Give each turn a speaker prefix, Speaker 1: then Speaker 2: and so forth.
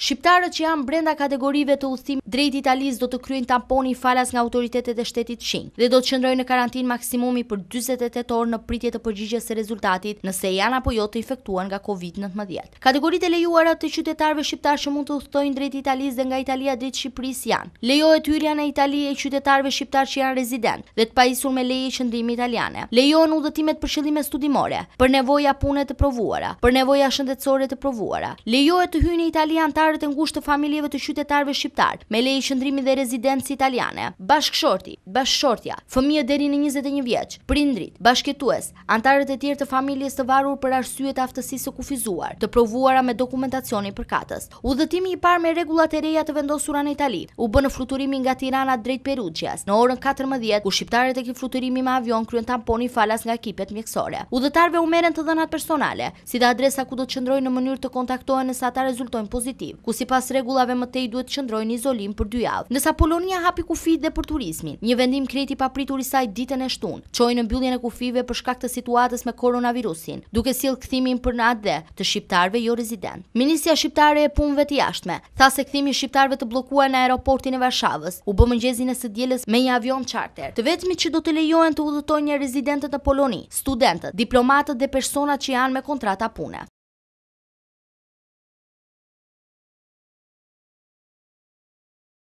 Speaker 1: Shqiptarët që janë brenda kategorive të ustim drejt Italis do të kryin tamponi falas nga autoritetet e shtetit qin dhe do të qëndrojnë në karantin maksimumi për 28 orë në pritjet të përgjigjes e rezultatit nëse janë apo jo të infektuan nga COVID-19. Kategorite e lejuarat të qytetarve shqiptar që mund të udhtojnë drejt Italis dhe nga Italia dhe Shqipëris janë. Lejo e tyria në Itali e qytetarve shqiptar që janë rezident dhe të pajisur me leje qëndrimi italiane. Lejo në udhëtimet për shëllime studimore, për nevoja punet të provuara, për nevoja shëndetsore të provuara. Lejo e të hyjnë Italia qytetarët e ngushtë të familjeve të qytetarëve shqiptar, me leje qëndrimi dhe rezidencë italiane. Bashkëshorti, bashkëshortja, fëmijë deri në 21 vjeç, prindrit, bashkëtues, antarët e tjerë të familjes të varur për arsye të aftësisë së kufizuar, të provuara me dokumentacion i përkatës. Udhëtimi i parë me rregullat e reja të vendosura në Itali u bën në fluturimin nga Tirana drejt Perugjas, në orën 14, ku shqiptarët e kanë fluturim me avion kryen tamponi falas nga ekipet mjekësore. Udhëtarve u merren të dhënat personale, si dhe adresa ku do të qëndrojnë në mënyrë të kontaktohen nëse ata rezultojnë pozitiv ku si pas regullave mëtej duhet të qëndrojnë izolim për dy javë. Nësa Polonia hapi kufit dhe për turizmin, një vendim kreti pa pritur saj ditën e shtunë, qojnë në bylljen e kufive për shkak të situatës me koronavirusin, duke silë këthimin për nat dhe të shqiptarve jo rezident. Ministja shqiptare e punve të jashtme, tha se këthimin shqiptarve të blokua në aeroportin e Varshavës, u bë mëngjezin e së djeles me një avion charter. Të vetëmi që do të lejohen të udhëtojnë një rezidentët në Poloni, studentët, diplomatët dhe personat që janë me kontrata pune.